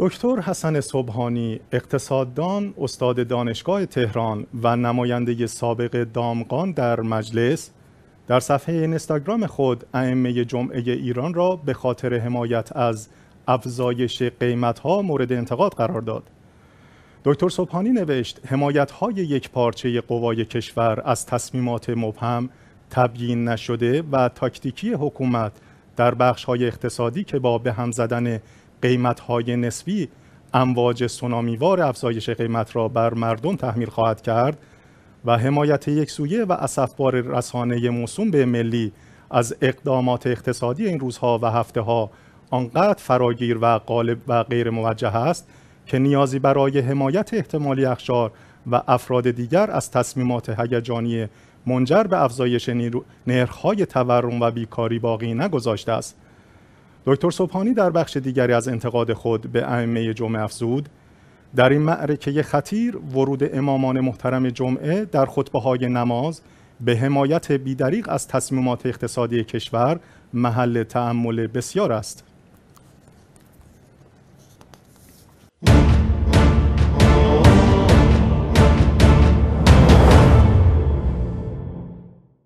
دکتر حسن صبحانی اقتصاددان استاد دانشگاه تهران و نماینده سابق دامغان در مجلس در صفحه اینستاگرام خود ائمه جمعه ایران را به خاطر حمایت از افزایش قیمتها مورد انتقاد قرار داد. دکتر صبحانی نوشت حمایت های یک پارچه قوای کشور از تصمیمات مبهم تبیین نشده و تاکتیکی حکومت در بخش های اقتصادی که با به هم زدن قیمت‌های نسبی امواج سونامیوار افزایش قیمت را بر مردم تحمیل خواهد کرد و حمایت سویه و اسفبار رسانه موسوم به ملی از اقدامات اقتصادی این روزها و هفته ها آنقدر فراگیر و غالب و غیر موجه است که نیازی برای حمایت احتمالی اخشار و افراد دیگر از تصمیمات هیجانی منجر به افزایش نرخ‌های تورم و بیکاری باقی نگذاشته است دکتر صبحانی در بخش دیگری از انتقاد خود به ائمه جمعه افزود در این معرکه خطیر ورود امامان محترم جمعه در خطبه های نماز به حمایت بیدریق از تصمیمات اقتصادی کشور محل تعمل بسیار است